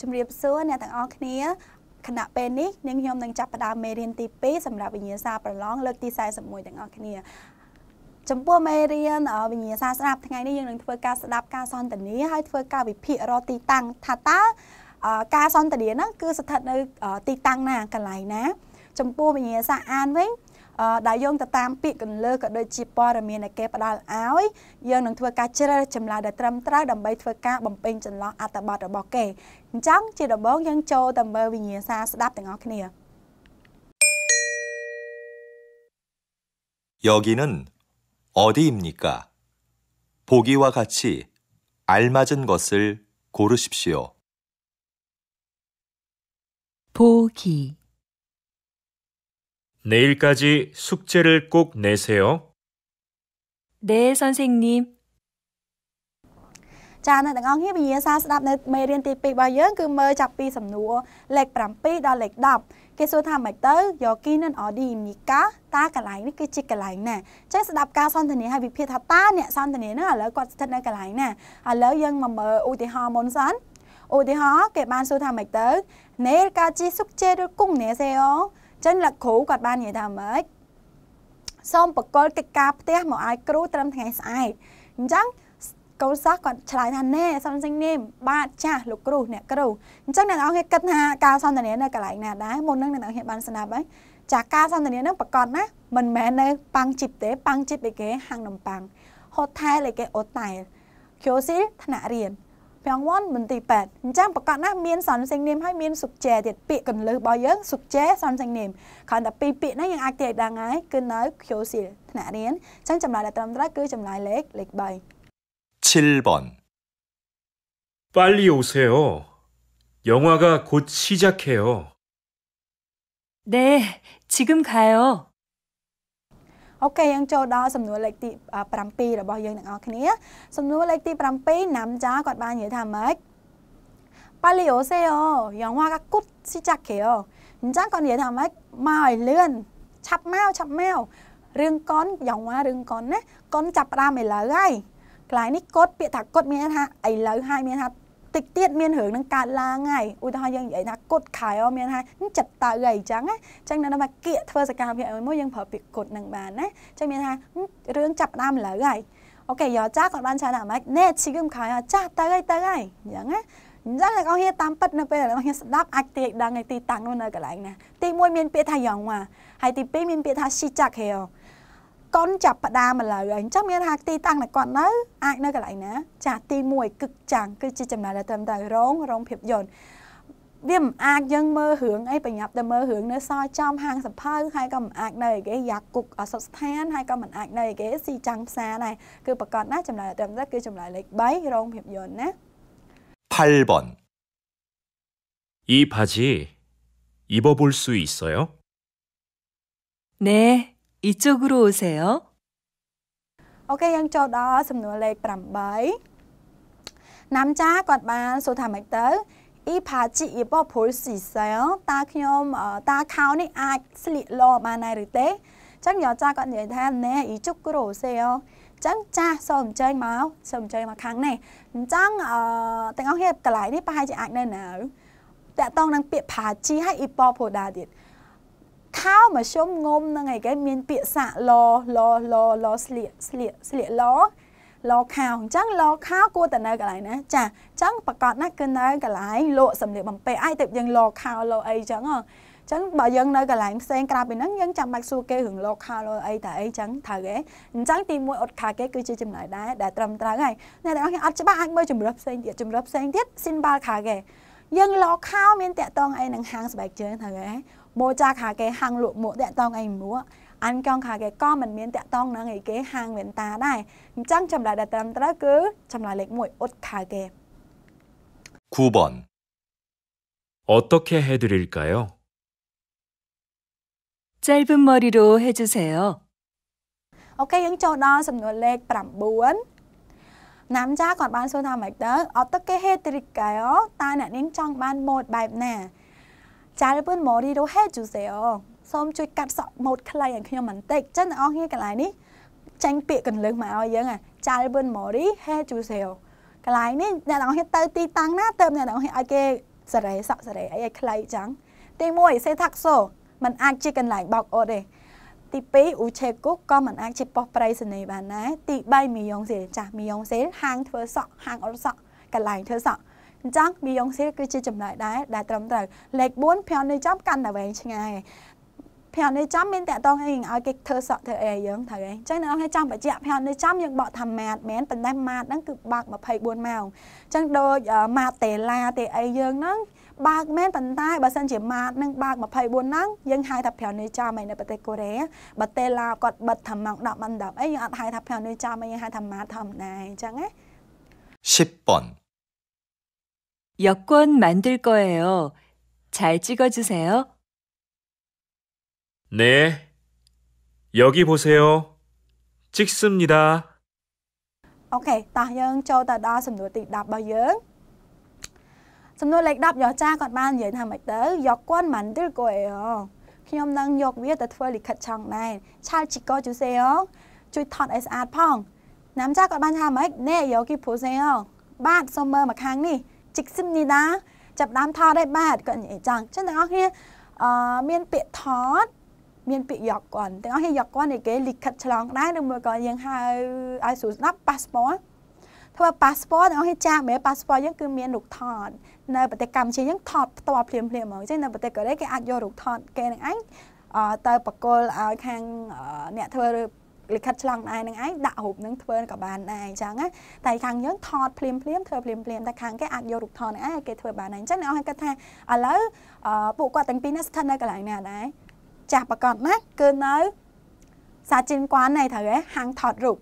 ជំរាបសួរអ្នកទាំងអស់គ្នាគណៈពេលនេះនាងខ្ញុំនឹងចាប់ផ្ដើមមេរៀនទី2សម្រាប់វិញ្ញាសាប្រឡងលើកទី41ទាំងអស់គ្នាចំពោះមេរៀនវិញ្ញាសាស្ដាប់ថ្ងៃនេះយើងនឹងធ្វើការស្ដាប់ការសន្ទនាហើយធ្វើការវិភាគរកទីតាំងថាតើការសន្ទនាហ្នឹងគឺស្ថិតនៅទីតាំងណាកន្លែងណាចំពោះវិញ្ញាសាអានវិញដែលយើងទៅតាមពាក្យកន្លើក៏ដូចជាព័ត៌មានដែលគេផ្ដល់ឲ្យយើងនឹងធ្វើការជ្រើសចម្លើយដែលត្រឹមត្រូវដើម្បីធ្វើការបំពេញចន្លោះអត្ថបទរបស់គេអញ្ចឹងជាដំបូងយើងចូលទៅមើលវិញ្ញាសាស្ដាប់ទាំងអស់គ្នា여기는어디입니 까? 보기와같이알맞은것을고르십시 오. 보기내일까지숙제를꼭내세 요. 네, 선생 님. ចានៅទាំងអស់គ្នាវិញ្ញាសាស្ដាប់នៅមេរៀនទី2របស់យើងគឺមើលចាប់ពីសំណួរលេខ7ដល់លេខ10គេសួរថាម៉េចទៅយកគីនឹងអឌីមីកាតាកន្លែងនេះគឺជាកន្លែងណាចេះស្ដាប់ការសន្ទនាហើយវិភាគថាតាអ្នកសន្ទនានឹងឥឡូវគាត់ស្ថិតនៅកន្លែងណាឥឡូវយើងមកមើលឧទាហរណ៍មុនសិនឧទាហរណ៍គេបានសួរថាម៉េចទៅនេកាជីសុកជេរគុងនេសេអូចឹងលោកគ្រូគាត់បាននិយាយថាម៉េចសូមបកលកិច្ចការផ្ទះមកឲ្យគ្រូត្រឹមថ្ងៃស្អែកអញ្ចឹងកូនសិស្សគាត់ឆ្លើយថាណែសំសិញនេះបាទចាស់លោកគ្រូអ្នកគ្រូអញ្ចឹងអ្នកនរគ្នាគិតថាការសន្ទនានៅកន្លែងណាដែរមុននឹងអ្នកនរគ្នាបានស្ដាប់ហើយចាការសន្ទនានឹងប្រកបណាមិនមែននៅប៉ាំងជីបទេប៉ាំងជីបឯគេ ហាងនំប៉ាំងហូតថែលឯគេអូតែល QC ថ្នាក់រៀនប្រាំងវ៉ាន់មន្ទីរពេទ្យអញ្ចឹងប្រកាសណាមានសនសេងនាមហើយមានសុកចែទៀតពាក្យកន្លឹះរបស់យើងសុកចែសនសេងនាមគ្រាន់តែពីរពាក្យហ្នឹងយើងអាចទាយដឹងហើយគឺនៅ QSIL ថ្នាក់រៀនអញ្ចឹងចម្លើយដែលត្រឹមត្រូវគឺចម្លើយលេខលេខ3 7번빨리오세 요. 영화가곧시작해 요. 네, 지금가 요. អូខេយើងចូលដល់សំណួរលេខទី7របស់យើងទាំងអស់គ្នាសំណួរលេខទី7ណាំចាគាត់បាននិយាយថាម៉េចប៉ាលីអូសេអូយ៉ាងវ៉ាកាគុតស៊ីចាក់គេអូអញ្ចឹងគាត់និយាយថាម៉េចមកឲ្យលឿនឆាប់មកឆាប់មករឿងកុនយ៉ាងវ៉ារឿងកុនណាកុនចាប់ផ្ដើមឥឡូវហើយកន្លែងនេះគាត់ពាក្យថាគាត់មានថាឥឡូវហើយមានថាតិចទៀតមានរឿងនឹងកើតឡើងហើយឧទាហរណ៍យើងនិយាយថាគុតខែអមានហើយចិត្តតើអីចឹងណាចឹងនៅដល់មកគៀកធ្វើសកម្មភាពមួយយើងប្រើពាក្យគុតនឹងបានណាចឹងមានថារឿងចាប់ដើមឥឡូវហើយអូខេយោចាគាត់បានឆ្លើយថាម៉េចណែឈីគឹមខែចាទៅហើយទៅហើយចឹងណាអញ្ចឹងអ្នកអស់គ្នាតាមពិតនៅពេលដែលអ្នកស្ដាប់អាចទាយដឹងឯទីតាំងនោះនៅកន្លែងណាទី1មានពាក្យថាយ៉ងម៉ាហើយទី2មានពាក្យថាស៊ីចាក់ហេអូកុនចាប់ផ្ដើមឥឡូវអញ្ចឹងមានថាទីតាំងដែលគាត់នៅអាចនៅកន្លែងណាចាស់ទី1គឹកចាំងគឺជាចំណាយដែលត្រឹមត្រូវរងរងភាពយន្តវាមិនអាចយើងមើលរឿងអីប្រញាប់តែមើលរឿងនៅសល់ចំហាងសភៅហើយក៏មិនអាចនៅគេយ៉ាគុកអសុស្ថានហើយក៏មិនអាចនៅគេស៊ីចាំងផ្សារដែរគឺប្រកាសណាចំណាយត្រឹមត្រូវគឺចំណាយលេខ3រងភាពយន្តណា8번이바지입어볼수있어 요? 네, 이쪽으로오세 요. អូខេយើងចូលដល់សំណួរលេខ8ណាំចាគាត់បានសួរថាម៉េចទៅអ៊ីផាជីអ៊ីបោពលស៊ីសែលតាខ្ញុំតាខោនេះអាចស្លៀកលបានដែរឬទេអញ្ចឹងយកចាគាត់និយាយថាណែអ៊ីជុកគ្រូសែលចឹងចាស់សូមអញ្ជើញមកសូមអញ្ជើញមកខាងនេះអញ្ចឹងអឺទាំងអស់គ្នាកន្លែងនេះប្រហែលជាអាចនៅណាតកតងនឹងពាក្យផាជីហើយអ៊ីប៉ូផូដាទៀតខោមធ្យមងុំនឹងអីគេមានពាក្យសាក់លលលលស្លៀកស្លៀកស្លៀកលលខោអញ្ចឹងលខោគួរតែនៅកន្លែងណា ចាអញ្ចឹងប្រកាសណាគឺនៅកន្លែងលក់សម្លៀកបំពាក់អាយទៅយើងលខោលអីអញ្ចឹងហ៎ចឹងបើយើងនៅកន្លែងផ្សេងក្រៅពីហ្នឹងយើងចាំបាច់សួរគេរឿងលោកខោលអីតើអីចឹងត្រូវទេអញ្ចឹងទីមួយអត់ខាគេគឺជាចំណាយដែរដែលត្រឹមត្រូវហើយអ្នកទាំងអស់គ្នាអត់ច្បាស់អាចមើលជំរឿផ្សេងទៀតជំរឿផ្សេងទៀតស៊ីនបាល់ខាគេយើងលោកខោមានតាក់តងអីនឹងហាងស្បែកជើងត្រូវទេបូចាខាគេហាងលក់មួកតាក់តងអីមួកអានកងខាគេក៏មិនមានតាក់តងនឹងអីគេហាងវ៉ែនតាដែរអញ្ចឹងចម្លើយដែលត្រឹមត្រូវគឺចម្លើយលេខ1អ៊ុតខាគេ9번어떻게해드릴까요짧은머리로해주세 요. 오케 이, យើងចូលដល់សំណួរលេខ9ណាំចាគាត់បានសួរថាម៉េចទៅអត់ទឹកគេហេតរីកាយតើអ្នកនាងចង់បានម៉ូតបែបណា짧은머리로해주세 요. 솜ជួយកាត់សក់ម៉ូតខ្លីឲ្យខ្ញុំបន្តិចចឹងអ្នកនរគ្នាកន្លែងនេះចាញ់ពាក្យកន្លឹះមកឲ្យយើងចាល់ប៊ុនម៉ូរីហេជូសេលកន្លែងនេះអ្នកនរគ្នាទៅទីតាំងណាទៅអ្នកនរគ្នាឲ្យគេសរេសក់សរេអីឲ្យខ្លីចឹងទី1សេថាក់សូมันអាចជាកន្លែងបោកអត់ទេទី2អ៊ូឆេគុកក៏មិនអាចជាប៉ុស្ប្រៃសនីបានដែរទី3មីយ៉ុងសេចាស់មីយ៉ុងសេហាងធ្វើសក់ហាងអត់សក់កន្លែងធ្វើសក់អញ្ចឹង Beyonce គឺជាចំណុចដែរដែលត្រឹមត្រូវលេខ4ប្រាំនៃចំកាន់តែវែងឆ្ងាយប្រាំនៃចំមានតកតងអីឲ្យគេធ្វើសក់ធ្វើអីយើងត្រូវអីអញ្ចឹងអ្នកនរចង់បញ្ជាក់ប្រាំនៃចំយើងបកថាម៉ាតមែនប៉ុន្តែម៉ាតហ្នឹងគឺបើក24ម៉ោងអញ្ចឹងដូចម៉ាតតេឡាទេអីយើងហ្នឹងបើកមែនប៉ុន្តែបើសិនជាម៉ាតនឹងបើក24ហ្នឹងយើងហៅថាប្រាំនៃចំឯនៅប្រទេសកូរ៉េបើតេឡាគាត់បិទថាម៉ោង10ម៉ោង10អីយើងអត់ហៅថាប្រាំនៃចំឯងហៅថាម៉ាតធម្មតាអញ្ចឹងណា10本 여권 만들 거예요. 잘 찍어주세요. 네. 여기 보세요. 찍습니다. Ok, ta dương cho ta đo sầm nửa tị đạp bao dưỡng. Sầm nửa lệch đạp gió cha còn ban dưỡng thằng mạch tớ, gió quân mắn tư của ấy hông. Khi ông nâng giọt viết tớ thuê lịch khật trọng này, cha chỉ có chú xe hông. Chú thọt ấy sát phong. Nám cha còn ban thằng mạch, nè gió kì phú xe hông. Bạn xong mơ mà kháng đi. ជីកស៊ីមនីដាចាប់ដើមថតឯបាទគាត់និយាយចឹងចឹងទាំងអស់គ្នាអឺមានពាក្យថតមានពាក្យយកគាត់ទាំងអស់គ្នាយកគាត់នេះគេលិខិតឆ្លងដែរឬមួយក៏យើងហៅឲ្យស្រួលស្ដាប់ passport ធ្វើ passport ទាំងអស់គ្នាចាស់មែន passport យើងគឺមានរូបថតនៅប្រទេសកម្ពុជាយើងថតផ្ទាល់ភ្លាមភ្លាមហ្មងចឹងនៅប្រទេសកូរ៉េគេអាចយករូបថតគេនឹងឯងអឺទៅបកគលឲ្យខាងអ្នកធ្វើលិខិតឆ្លងដែរនឹងឯងដាក់រូបនឹងធ្វើក៏បានដែរអញ្ចឹងណាតែខាងយើងថតភ្លាមភ្លាមធ្វើភ្លាមភ្លាមតែខាងគេអាចយករូបថតនឹងឯងគេធ្វើបានដែរអញ្ចឹងអ្នកអង្គគាត់ថាឥឡូវពួកគាត់ទាំងពីរនេះស្ថិតនៅកន្លែងណាដែរចាស់ប្រកាសណាគឺនៅសាជីនគាន់ណៃត្រូវឯងហាងថតរូប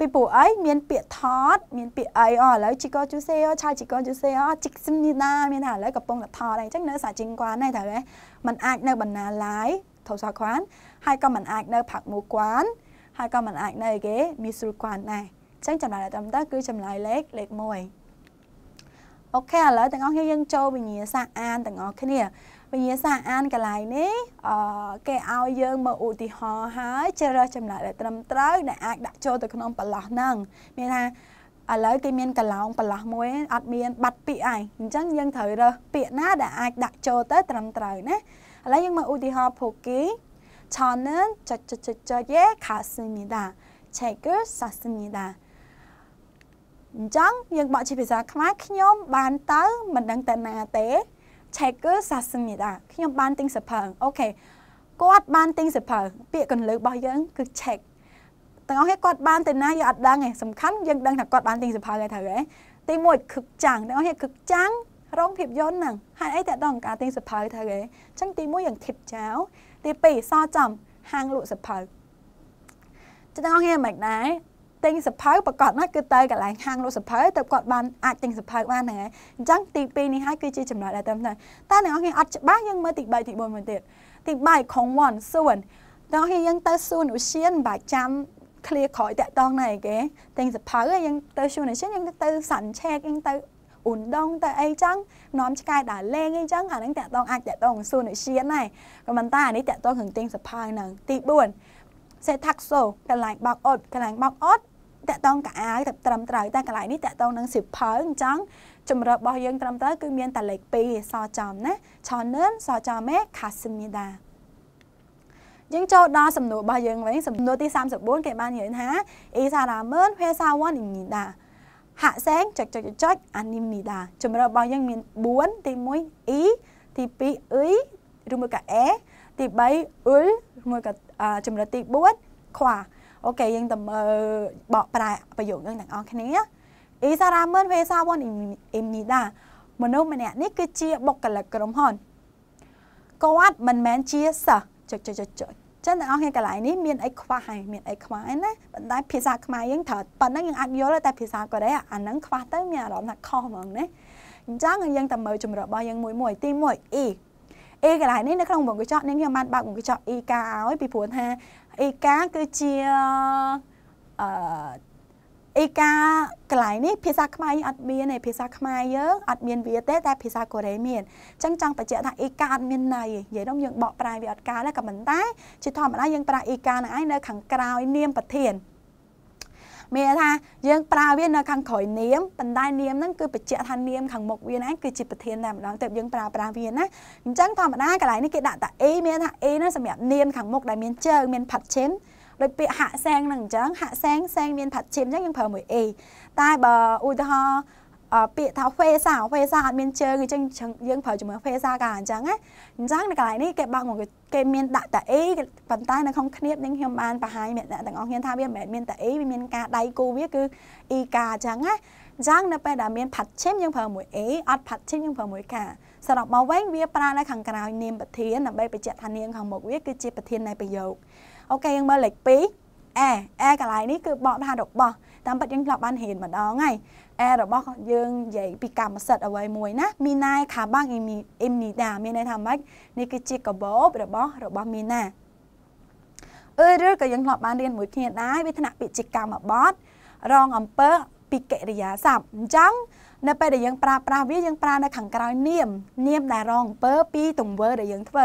ពីពួកអីមានពាក្យថត មានពាក្យអីអឥឡូវជីកោជូសេអូឆៃជីកោជូសេអូជីកស៊ីមនីណាមានថាឥឡូវកំពុងតែថតអីចឹងនៅសាជីងគាន់ហ្នឹងត្រូវហ៎มันអាចនៅបណ្ណាឡាយថោសាគាន់ហើយក៏มันអាចនៅផាក់មូគាន់ហើយក៏មិនអាចនៅគេមានស្រួលគាត់ដែរអញ្ចឹងចម្លើយត្រឹមត្រូវគឺចម្លើយលេខលេខ1អូខេឥឡូវទាំងអស់គ្នាយើងចូលវិញ្ញាសាអានទាំងអស់គ្នាវិញ្ញាសាអានកន្លែងនេះអឺគេឲ្យយើងមើលឧទាហរណ៍ហើយជ្រើសរើសចម្លើយដែលត្រឹមត្រូវដែលអាចដាក់ចូលទៅក្នុងបន្លោះហ្នឹងមានថាឥឡូវគេមានកន្លងបន្លោះមួយអត់មានបាត់ពាក្យឯងអញ្ចឹងយើងត្រូវរើសពាក្យណាដែលអាចដាក់ចូលទៅត្រឹមត្រូវណាឥឡូវយើងមើលឧទាហរណ៍ភូគី저는저저저저에갔습니 다. 책을썼습니 다. អញ្ចឹងយើងបកជាភាសាខ្មែរខ្ញុំបានទៅមិនដឹងតែណាទេឆែកគឺសាសមីតាខ្ញុំបានទិញសភើអូខេគាត់បានទិញសភើពាក្យកន្លឹះរបស់យើងគឺឆែកទាំងអស់គ្នាគាត់បានទៅណាយើងអត់ដឹងទេសំខាន់យើងដឹងថាគាត់បានទិញសភើហើយត្រូវទេទី1គឺចាំងទាំងអស់គ្នាគឺចាំងរោងភាពយន្តហ្នឹងហេតុអីតើដល់ការទិញសភើត្រូវទេអញ្ចឹងទី1យើងធៀបចោលទី2សចំហាងលក់សភៅចឹងបងប្អូនមិនដែរទិញសភៅប្រកបណាស់គឺទៅកន្លែងហាងលក់សភៅទៅគាត់បានអាចទិញសភៅបានហ្នឹងហើយអញ្ចឹងទី2នេះហើយគឺជាចំណុចដែលត្រឹមត្រូវតែអ្នកនរអត់ច្បាស់យើងមើលទី3ទី4មួយទៀតទី3ខងវ៉ាន់សួនដល់គេយើងទៅសួនឧសៀនបាច់ចាំឃ្លាក្រោយតាក់តងណែគេទិញសភៅយើងទៅសួនឧសៀនយើងទៅសាន់ឆែកយើងទៅអ៊ុនដងទៅអីចឹងនាំឆ្កែដើរលេងអីចឹងអាហ្នឹងតាក់តងអាចតាក់តងសុនិជាដែរក៏ប៉ុន្តែអានេះតាក់តងនឹងទិញសភៅហ្នឹងទី4សេថាក់សូកន្លែងបោកអត់កន្លែងបោកអត់តកតងកអាវទៅត្រឹមត្រូវតែកន្លែងនេះតកតងនឹងសិភៅអញ្ចឹងជំរឿរបស់យើង ត្រឹមត្រូវគឺមានតែលេខ2សចំណាឆនឿនសចមេខាសិមីដាយើងចូលដល់សំណួររបស់យើងវិញសំណួរទី34គេបាននិយាយថាអ៊ីសារ៉ាមឿនហេសាវ៉ានីដាហាក់សេងចុចចុចចុចអានីមីដាជំរើសរបស់យើងមាន4ទី1អ៊ីទី2អ៊ីឬមួយក៏អេទី3អ៊ុលឬមួយក៏ជំរើសទី4ខ្វាអូខេយើងទៅមើលបកប្រែប្រយោគនឹងទាំងអស់គ្នាអ៊ីសារ៉ាមើនវេសាវ៉ុនអ៊ីមនីដាមនុស្សម្នាក់នេះគឺជាបុគ្គលិកក្រុមហ៊ុនគាត់មិនមែនជាសិស្សចុចចុចចុចចឹងអ្នកនរគ្នាកន្លែងនេះមានអីខ្វះហើយមានអីខ្វះហើយណាបណ្ដាភាសាខ្មែរយើងត្រូវប៉ុណ្ណឹងយើងអាចយល់តែភាសាកូរ៉េអាហ្នឹងខ្វះទៅមានអារម្មណ៍ថាខុសហ្មងណាអញ្ចឹងយើងតែមើលជំរឿរបស់យើងមួយមួយទី1 E E កន្លែងនេះនៅក្នុងវងកញ្ចក់នេះខ្ញុំបានបើកវងកញ្ចក់ E កាឲ្យពីព្រោះថា E កាគឺជាអឺអីកាកន្លែងនេះភាសាខ្មែរអត់មានទេភាសាខ្មែរយើងអត់មានវាទេតែភាសាកូរ៉េមានអញ្ចឹងចង់បញ្ជាក់ថាអីកាអត់មានន័យទេនិយាយនោះយើងបកប្រែវាអត់កើតដែរក៏ប៉ុន្តែជាធម្មតាយើងប្រើអីកានឹងឯងនៅខាងក្រោយនាមប្រធានមានថាយើងប្រើវានៅខាងក្រោយនាមប៉ុន្តែនាមហ្នឹងគឺបញ្ជាក់ថានាមខាងមុខវាហ្នឹងគឺជាប្រធានតែម្ដងទៅយើងប្រើប្រាស់វាណាអញ្ចឹងធម្មតាកន្លែងនេះគេដាក់តា A មានថា A ហ្នឹងសម្រាប់នាមខាងមុខដែលមានជើងមាន part chain ដូចពាក្យហាក់សែងហ្នឹងអញ្ចឹងហាក់សែងសែងមានផាត់ឈៀមអញ្ចឹងយើងប្រើមួយ a តែបើឧទាហរណ៍ពាក្យថាហ្វេសាហ្វេសាអត់មានជើងអញ្ចឹងយើងប្រើជាមួយហ្វេសាកាអញ្ចឹងណាអញ្ចឹងនៅកន្លែងនេះគេបើកមកគេមានដាក់តា A ប៉ុន្តែនៅក្នុងគ្នាបនេះខ្ញុំបានបង្ហាញអ្នកទាំងអស់គ្នាថាវាមិនមែនមានតា A វាមានការដៃគូវាគឺ E កាអញ្ចឹងណាអញ្ចឹងនៅពេលដែលមានផាត់ឈិមយើងប្រើមួយ A អត់ផាត់ឈិមយើងប្រើមួយកាសរុបមកវិញវាប្រើនៅខាងក្រោយនាមប្រធានដើម្បីបញ្ជាក់ថានាមខាងមុខវាគឺជាប្រធាននៃប្រយោគអូខេយើងមើលលេខ2 a a កន្លែងនេះគឺបកថារបស់តាមពិតយើងធ្លាប់បានរៀនម្ដងហើយ a របស់ យើងនិយាយពីកម្មសិទ្ធិអ្វីមួយណាមីណៃខាបាំងអ៊ីមនីដាមានន័យថាម៉េចនេះគឺជាកបោបរបស់ របស់មីណាអឺឬក៏យើងធ្លាប់បានរៀនមួយគ្នាដែរវាថ្នាក់ពាក្យជាកម្មបទរងអំពើពីកិរិយាសព្ទអញ្ចឹងនៅ ពេលដែលយើងប្រើប្រាស់វាយើងប្រើនៅខាងក្រោយនាម នាមដែលរងអំពើពីទង្វើដែលយើងធ្វើ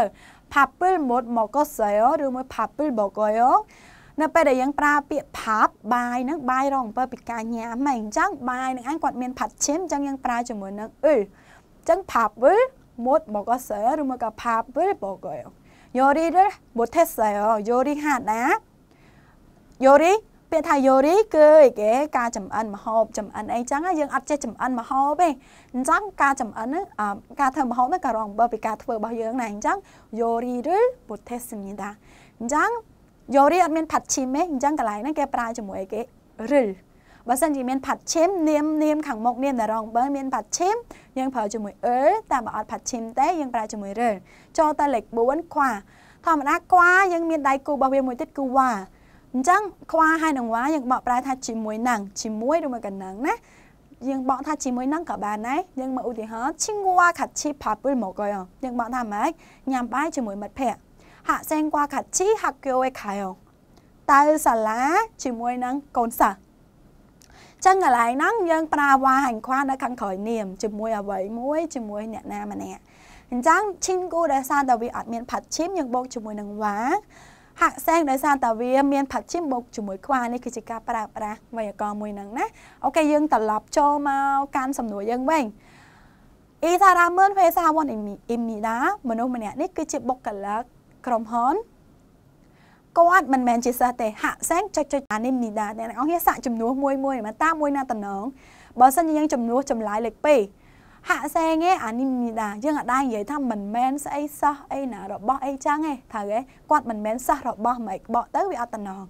밥을못먹었어요ឬមួយ밥을먹어요នៅពេលដែលយើងប្រើពាក្យ pap បាយហ្នឹងបាយរងអំពើពីការញ៉ាំហ្មងអញ្ចឹងបាយនឹងអញគាត់មាន patchin អញ្ចឹងយើងប្រើជាមួយនឹង을អញ្ចឹង밥을못먹었어요ឬមួយក៏밥을먹어요요리를못했어요요리하다요리ពាក្យថាយោរីគឺអីគេការចំអិនម្ហូបចំអិនអីចឹងយើងអត់ចេះចំអិនម្ហូបទេអញ្ចឹងការចំអិនការធ្វើម្ហូបហ្នឹងក៏រងបើពីការធ្វើរបស់យើងដែរអញ្ចឹងយោរីឬពុទ្ធេសមីតាអញ្ចឹងយោរីអត់មានផាត់ឈីមទេអញ្ចឹងកន្លែងហ្នឹងគេប្រើជាមួយអីគេរិលបើសិនជាមានផាត់ឈីមនាមនាមខាងមុខនាមដែលរងបើមានផាត់ឈីមយើងប្រើជាមួយអឺតែបើអត់ផាត់ឈីមទេយើងប្រើជាមួយរិលចូលទៅលេខ4ខ្វាធម្មតាខ្វាយើងមានដៃគូរបស់វាមួយទៀតគឺវ៉ាអញ្ចឹងខ្វះហើយនឹងវ៉ាយើងបកប្រែថាជាមួយនឹងជាមួយឬមកកណ្ដឹងណាយើងបកថាជាមួយនឹងក៏បានដែរយើងមើលឧទាហរណ៍ឈិងវ៉ាខាត់ឈីផាពលមកហើយយើងបកថាម៉េចញ៉ាំបាយជាមួយមិត្តភ័ក្តិហាក់សែងវ៉ាខាត់ឈីហាក់គីវ៉េខៃអូតើសាលាជាមួយនឹងកូនសិស្សចឹងកន្លែងហ្នឹងយើងប្រើវ៉ាហាញ់ខ្វានៅខាងក្រោយនាមជាមួយអ្វីមួយជាមួយអ្នកណាម្នាក់អញ្ចឹងឈិនគូដែលសារតើវាអត់មានផាត់ឈីមយើងបូកជាមួយនឹងវ៉ាហាក់សែងដោយសារតែវាមានផាជីមុខជាមួយខ្វានេះគឺជាការប្រើប្រាស់វេយ្យាករណ៍មួយហ្នឹងណាអូខេយើងត្រឡប់ ចូលមកកាន់សំណួរយើងវិញអ៊ីសារ៉ាមឿនវេសាវ៉ាន់អ៊ីមីដាមនុស្សម្នាក់នេះគឺជាបុគ្គលិកក្រុមហ៊ុនគាត់មិនមែនជាសិស្សទេហាក់សែងចុចចុចអានេះមីដាអ្នកនរគ្នាសាក់ចំនួនមួយមួយតើមួយណាតំណងបើសិនជាយើងចំនួនចម្លើយលេខ2ហាក់សែងឯអានេះមីដាយើងអាចដែរនិយាយថាមិនមែនស្អីសោះអីណារបស់អីចឹងឯងត្រូវឯងគាត់មិនមែនសោះរបស់ម៉េចបកទៅវាអត់តំណង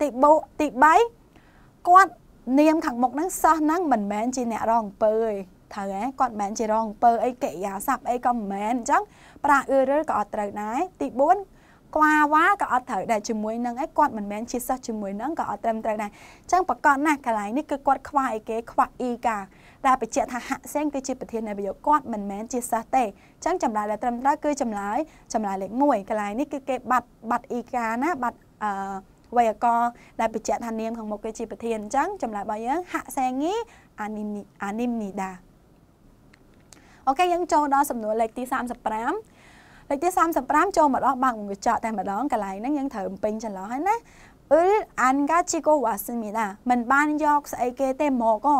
ទីបូទី3គាត់នាមខាងមុខហ្នឹងសោះហ្នឹងមិនមែនជាអ្នករងអំពើឯងត្រូវហ៎គាត់មិនមែនជារងអំពើអីកិរិយាសព្ទអីក៏មិនមែនអញ្ចឹងប្រាអឺរក៏អត់ត្រូវដែរទី4ក្វាវ៉ាក៏អត់ត្រូវដែរជាមួយនឹងឯងគាត់មិនមែនជាសិស្សជាមួយនឹងក៏អត់ត្រឹមត្រូវដែរអញ្ចឹងប្រកាសណាស់កន្លែងនេះគឺគាត់ខ្វះអីគេខ្វះអ៊ីកាដែលបញ្ជាក់ថាហាក់សេងគឺជាប្រធាននៃប្រយោគគាត់មិនមែនជាសិស្សទេអញ្ចឹងចម្លើយដែលត្រឹមត្រូវគឺចម្លើយចម្លើយលេខ1កន្លែងនេះគឺគេបាត់បាត់អ៊ីកាណាបាត់អឺវេយ្យាករណ៍ដែលបញ្ជាក់ថានាមខាងមុខគេជា ប្រធានអញ្ចឹងចម្លើយរបស់យើងហាក់សេងីអានីមនីអានីមនីដាអូខេយើងចូលដល់សំណួរលេខទី35លេខទី35ចូលមកដល់បាក់កញ្ចក់តែម្ដងកន្លែងហ្នឹងយើងត្រូវបំពេញចន្លោះហើយណាអ៊ឺអានកាជីកូវ៉ាស៊ីមីដាមិនបានយកស្អីគេទេមកអូ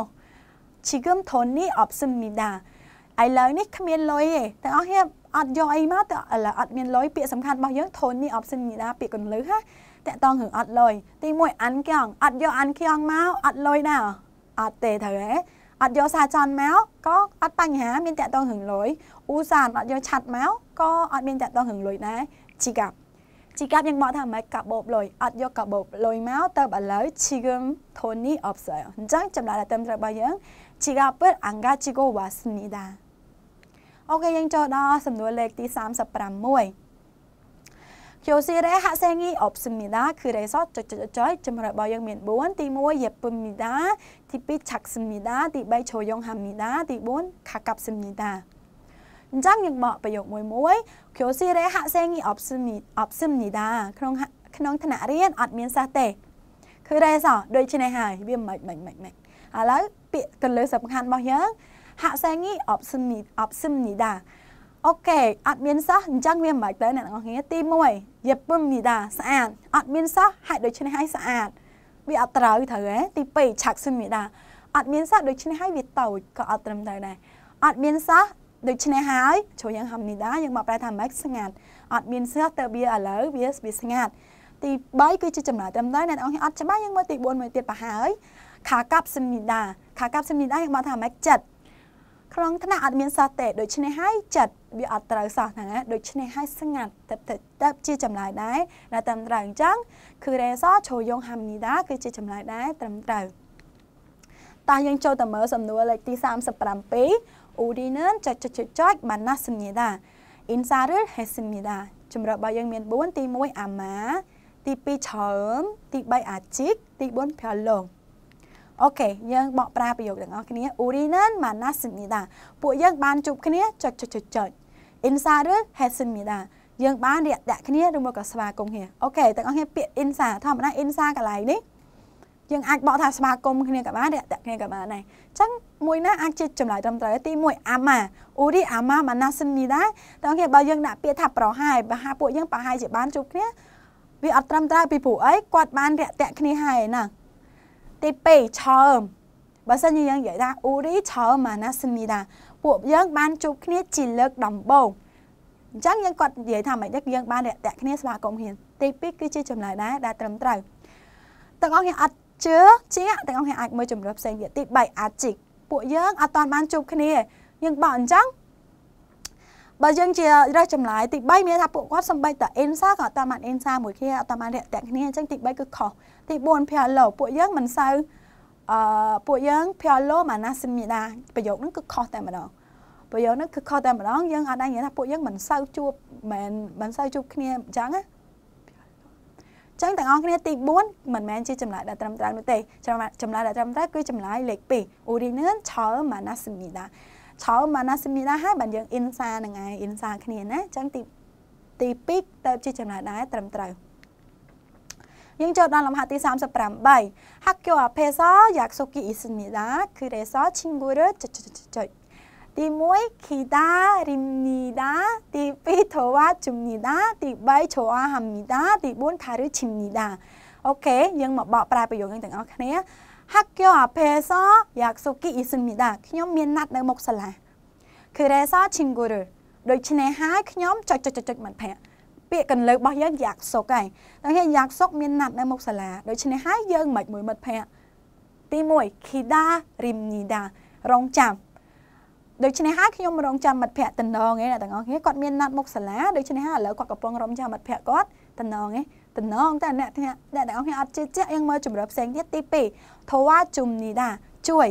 지금돈이없습니다ឥឡូវនេះគ្មានលុយទេទាំងអស់គ្នាអត់យកអីមកតែឥឡូវអត់មានលុយពាក្យសំខាន់របស់យើង돈이없습니다ពាក្យកន្លឹះណាតកតងរឿងអត់លុយទី1អានគៀងអត់យកអានគៀងមកអត់លុយដែរអត់ទេត្រូវទេអត់យកសាចន់មកក៏អត់បញ្ហាមានតកតងរឿងលុយឧស្សាហ៍អត់យកឆាត់មកក៏អត់មានតកតងរឿងលុយដែរជីកាប់ជីកាប់យើងបកថាម៉េចកាបូបលុយអត់យកកាបូបលុយមកទៅឥឡូវឈីគឹមធូនីអបសអញ្ចឹងចម្លើយតាមត្រូវរបស់យើង지갑을안가지고왔습니 다. 오케 이, យើងចូលដល់សំណួរលេខទី36교실에학생이없습니 다. 그래서쩌쩌쩌점으로면 본, 띠모예쁩니 다. 띠삐작습니 다. 띠바이조용합니 다. 띠본가깝습니 다. 인장육막배역모이모이교실에학생이없습 니, 없습니 다. 그럼그럼ថ្នាក់រៀនអត់មានសិស្សទេ그래서ដូច្នេះហើយវាមិនមិនមិនឥឡូវពាក្យកលើសំខាន់របស់យើងហាក់សែងីអបសិមនីអបសិមនីដាអូខេអត់មានសោះអញ្ចឹងវាមិនបាច់ទៅអ្នកទាំងអស់គ្នាទី1យពឹមនីដាស្អាតអត់មានសោះហេតុដូច្នេះហើយស្អាត វាអត់ត្រូវត្រូវហ៎ទី2ឆាក់សិមនីដាអត់មានសោះដូច្នេះហើយវាតូចក៏អត់ត្រឹមត្រូវដែរអត់មានសោះដូច្នេះហើយជួយយើងហំនីដាយើងមកប្រែថាម៉េចស្ងាត់អត់មានសោះទៅវាឥឡូវវាវាស្ងាត់ទី3គឺជាចំណាយត្រឹមត្រូវអ្នកទាំងអស់គ្នាអត់ច្បាស់យើងមើលទី4មួយទៀតប្រហែលខាកាប់សមីដាខាកាប់សមីដាយើងបានថាម៉េចចិត្តក្នុងថ្នាក់អត់មានសោះទេដូច្នេះហើយចិត្តវាអត់ត្រូវសោះហ្នឹងណាដូច្នេះហើយស្ងាត់ទៅទៅជាចម្លើយដែរដែលត្រឹមត្រូវអញ្ចឹងគឺរេសឈរយងហាមនីដាគឺជាចម្លើយដែរត្រឹមត្រូវតោះយើងចូលទៅមើលសំណួរលេខទី37 Udinen ចុចចុចចុចចុច Banas Samnida Insarir Hesimida ជម្រើសរបស់យើងមាន4ទី1 Ama ទី2 Charm ទី3 Ajik ទី4 Pyalong អូខេយើងបកប្រែប្រយោគទាំងអស់គ្នា urinan manasnida ពួកយើងបានជួបគ្នាចុចចុចចុច insa ឬ hesnida យើងបានរាក់ទាក់គ្នាឬមកក៏ស្វាគមន៍គ្នាអូខេទាំងអស់គ្នាពាក្យ insa ធម្មតា insa កន្លែងនេះយើងអាចបកថាស្វាគមន៍គ្នាក៏បានរាក់ទាក់គ្នាក៏បានដែរអញ្ចឹងមួយណាអាចជាចម្លើយត្រឹមត្រូវទី1អាម៉ាអ៊ូរីអាម៉ាម៉ាណាសិននីដែរតើគេបើយើងដាក់ពាក្យថាប្រហែលបើហាពួកយើងប្រហែលជាបានជួបគ្នា វាអត់ត្រឹមត្រូវពីព្រោះអីគាត់បានរាក់ទាក់គ្នាហើយណាទី2처음បើសិនជាយើងនិយាយថាអ៊ូរី처음អាណាស្មីតាពួកយើងបានជួបគ្នាជាលើកដំបូងអញ្ចឹងយើងគាត់និយាយថាមិនដឹកយើងបានរាក់ទាក់គ្នាស្វាគមន៍គ្នាទី2គឺជាចម្លើយដែរដែលត្រឹមត្រូវទាំងអស់គ្នាអត់ជឿជាទាំងអស់គ្នាអាចមើលជំរឿផ្សេងទៀតទី3អាចជីកពួកយើងអត់តាន់បានជួបគ្នាយើងបោះអញ្ចឹងបើយើងជារើសចម្លើយទី3មានថាពួកគាត់សំបីតអេនសាក៏អត់តាមអេនសាមួយគ្នាអត់តាមរាក់តាក់គ្នាអញ្ចឹងទី3គឺខុសទី4ភាឡូពួកយើងមិនសូវអឺពួកយើងភាឡូអាណាសិមីដាប្រយោគហ្នឹងគឺខុសតែម្ដងប្រយោគហ្នឹងគឺខុសតែម្ដងយើងអាចដែរនិយាយថាពួកយើងមិនសូវជួបមិនមិនសូវជួបគ្នាអញ្ចឹងណាចឹងទាំងអស់គ្នាទី4មិនមែនជាចម្លើយដែលត្រឹមត្រូវនោះទេ ចម្លើយដែលត្រឹមត្រូវគឺចម្លើយលេខ2អូរីនឿនឆើម៉ាណាសិមីដា처음만났습니다ហើយបានយើង insa នឹងឯង insa គ្នាណាអញ្ចឹងទីទី2តើជាចំណាយដែរត្រឹមត្រូវយើងចូលដល់លំហាត់ទី38 Hakyo apeso yakusoki ismida kureso chinguru ទី1 kidarimnida ទី2 towa chumnida ទី3 choa hamnida ទី4 karu chimnida អូខេយើងមកបកប្រែប្រយោគទាំងអស់គ្នា학교앞에서약속이있습니 다. ខ្ញុំមានណាត់នៅមុខសាលា그래서친구를ដូច្នេះហើយខ្ញុំចុចចុចចុចចុចមិត្តភ័ក្តិពាក្យកន្លើរបស់យើងយ៉ាក់សុកហើយដល់គេយ៉ាក់សុកមានណាត់នៅមុខសាលាដូច្នេះហើយយើងមិនមួយមិត្តភ័ក្តិទី1 Kida Rimnida រងចាំដូច្នេះហើយខ្ញុំរងចាំមិត្តភ័ក្តិតំណងឯងអ្នកទាំងអស់គ្នាគាត់មានណាត់មុខសាលាដូច្នេះហើយឥឡូវគាត់កំពុងរងចាំមិត្តភ័ក្តិគាត់តំណងឯងតំណងតែអ្នកអ្នកអ្នកទាំងអស់គ្នាអត់ជឿជាក់យើងមើលជំរឿផ្សេងទៀតទី2ធវ៉ាជុំនីដាជួយ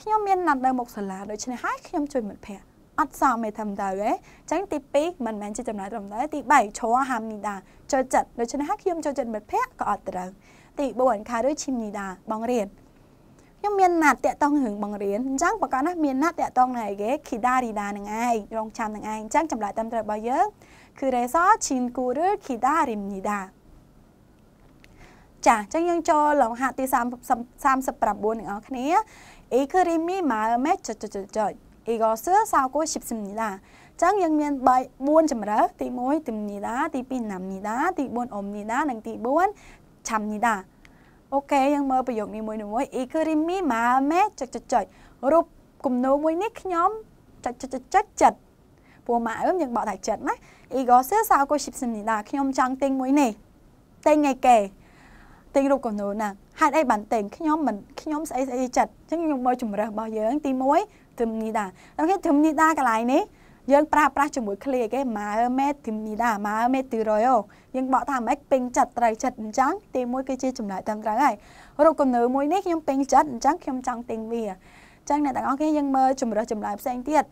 ខ្ញុំមានណាត់នៅមុខសាលាដូច្នេះហើយខ្ញុំជួយមិត្តភ័ក្តិអត់សមទេធម្មតាហ៎អញ្ចឹងទី2មិនមែនជាចំណាយត្រឹមតែទី3ឈរហាមនីដាចូលចិត្តដូច្នេះហើយខ្ញុំចូលចិត្តមិត្តភ័ក្តិក៏អត់ត្រូវទី4ខាឬឈីមនីដាបងរៀនខ្ញុំមានណាត់តាក់តងរឿងបង្រៀនអញ្ចឹងប្រកាសណាមានណាត់តាក់តងនឹងឯគេខីដារីដានឹងឯងរងចាំនឹងឯងអញ្ចឹងចម្លើយតាមត្រូវរបស់យើងគឺរេសឈីនគូឬខីដារីមនីដាចាអញ្ចឹងយើងចូលលំហាត់ទី39អ្នកគ្នាអ៊ីគឺរីមីម៉ើមេចុចចុចចុចអ៊ីកោសឺសៅគូស៊ីបស៊ីមនីឡាអញ្ចឹងយើង មាន3 4ជម្រើសទី1ទីនីឡាទី2ណាំនីឡាទី4អ៊ំនីឡានិងទី4ឆាំនីឡាអូខេយើងមើលប្រយោគនេះមួយមួយអ៊ីគឺរីមីម៉ើមេចុចចុចចុចរូបគំនូមួយ នេះខ្ញុំចុចចុចចុចចិត្តពួកម៉ាក់អឹមយើងបកថាចិត្តណាអ៊ីកោសឺសៅគូស៊ីបស៊ីមនីឡាខ្ញុំចង់ទិញមួយនេះទិញឯគេទិញរូបកណូណាហេតុអីបានទិញខ្ញុំមិនខ្ញុំស្អីស្អីចិត្តអញ្ចឹងខ្ញុំមើលជំរើសរបស់យើងទី1ទិមនីដាអូខេទិមនីដាកន្លែងនេះយើងប្រើប្រាស់ជាមួយ click គេម៉ើមេទិមនីដាម៉ើមេទីរយអូយើងបកថាម៉េចពេញចិត្តត្រូវចិត្តអញ្ចឹងទី1គឺជាចំណាយតាមត្រូវហើយរូបកណូមួយនេះខ្ញុំពេញចិត្តអញ្ចឹងខ្ញុំចង់ទិញវាអញ្ចឹងអ្នកទាំងអស់គ្នាយើងមើលជំរើសចំណាយផ្សេងទៀត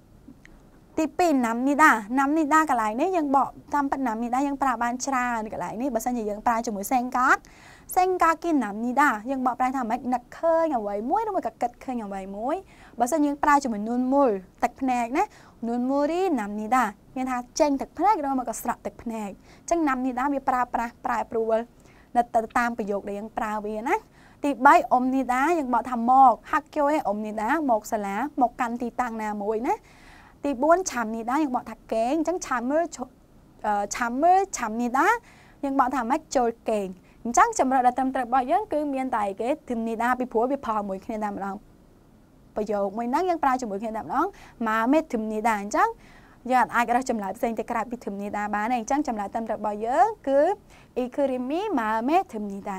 ទី2ណាំនីដាណាំនីដាកន្លែងនេះយើងបកតាមប៉ិតណាំនីដាយើងប្រើបានច្រើនកន្លែងនេះបើសិនជាយើងប្រើជាមួយសេងកាតសេងកាគីណាំនេះដែរយើងបកប្រែថាម៉េចនឹកឃើញអ្វីមួយឬមួយក៏គិតឃើញអ្វីមួយបើសិនយើងប្រើជាមួយនួនមូលទឹកភ្នែកណានួនមូរីណាំនេះដែរមានថាចេញទឹកភ្នែកឬមកក៏ស្រក់ទឹកភ្នែកអញ្ចឹងណាំនេះដែរវាប្រើប្រាស់ប្រែប្រួលនៅទៅតាមប្រយោគដែលយើងប្រើវាណាទី3អ៊ំនីដាយើងបកថាមកហាក់គយអ៊ំនីដាមកសាលាមកកាន់ទីតាំងណាមួយណាទី4ឆាំនីដាយើងបកថាកេងអញ្ចឹងឆាំមើឆាំមើឆាំនីដាយើងបកថាម៉េចចូលកេងអញ្ចឹងចម្រើសដែលត្រឹមត្រូវរបស់យើងគឺមានតែគេធំនីដាពីព្រោះវាផលមួយគ្នាតែម្ដងប្រយោគមួយហ្នឹងយើងប្រើជាមួយគ្នាតែម្ដងម៉ាមេធំនីដាអញ្ចឹងយើងអាចរើសចម្លើយផ្សេងទៅក្រៅពីធំនីដាបានទេអញ្ចឹងចម្លើយត្រឹមត្រូវរបស់យើងគឺអ៊ីគូរីមីម៉ាមេធំនីដា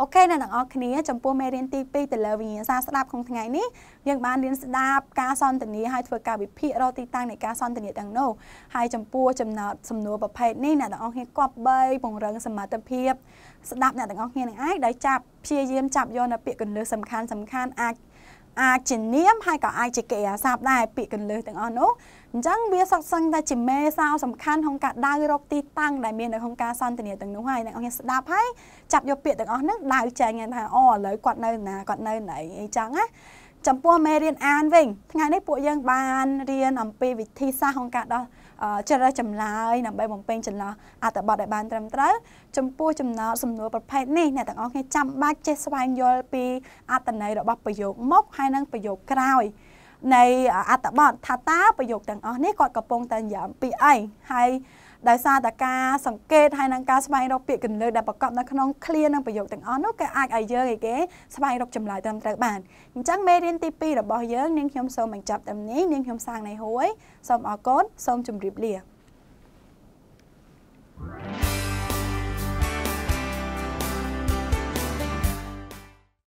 អូខេអ្នកទាំងអស់គ្នាចំពោះមេរៀនទី2ទៅលើវិញ្ញាសាស្ដាប់ក្នុងថ្ងៃនេះយើងបានរៀនស្ដាប់ការសន្ទនាហើយធ្វើការវិភាគរកទីតាំងនៃការសន្ទនាទាំងនោះហើយចំពោះចំណោទសំណួរប្រភេទនេះអ្នកទាំងអស់គ្នាគប្បីពង្រឹងសមត្ថភាព ស្ដាប់អ្នកទាំងអស់គ្នានឹងឯងដោយចាប់ព្យាយាមចាប់យកនៅពាក្យកੁੰលឹះសំខាន់សំខាន់អាចអាចជានាម ហើយក៏អាចជាកិរិយាសព្ទដែរពាក្យកលើសទាំងអស់នោះអញ្ចឹងវាសកសឹងតែជាមេសោសំខាន់ក្នុងការដៅរកទីតាំងដែលមាននៅក្នុងការសន្ទនាទាំងនោះហើយអ្នកអរស្ដាប់ហើយចាប់យកពាក្យទាំងអស់ហ្នឹងដៅចែងថាអូឥឡូវគាត់នៅណាគាត់នៅណីអីចឹងណាចំពោះមេរៀនអានវិញ ថ្ងៃនេះពួកយើងបានរៀនអំពីវិធីសាស្ត្រក្នុងការដោះជ្រើសរើសចម្លើយដើម្បីបំពេញចន្លោះអត្ថបទឲ្យបានត្រឹមត្រូវចំពោះចំណោទសំណួរប្រភេទនេះអ្នកទាំងអស់គ្នាចាំបាច់ចេះស្វែងយល់ពីអត្ថន័យរបស់ប្រយោគមុខហើយនិងប្រយោគក្រោយនៃអត្ថបទថាតើប្រយោគទាំងអស់នេះគាត់កំពុងតែនិយាយអំពីអីហើយដោយសារតែការសង្កេតហើយនឹងការស្វែងរកពាក្យកន្លឹះដែលប្រកបនៅក្នុងឃ្លានិងប្រយោគទាំងអស់នោះក៏អាចឲ្យយើងឯគេស្វែងរកចម្លើយត្រឹមត្រូវបានអញ្ចឹងមេរៀនទី2របស់យើងនាងខ្ញុំសូមបញ្ចប់ត្រឹមនេះនាងខ្ញុំសាងនៃហួយសូមអរគុណសូមជម្រាបលា Thank you.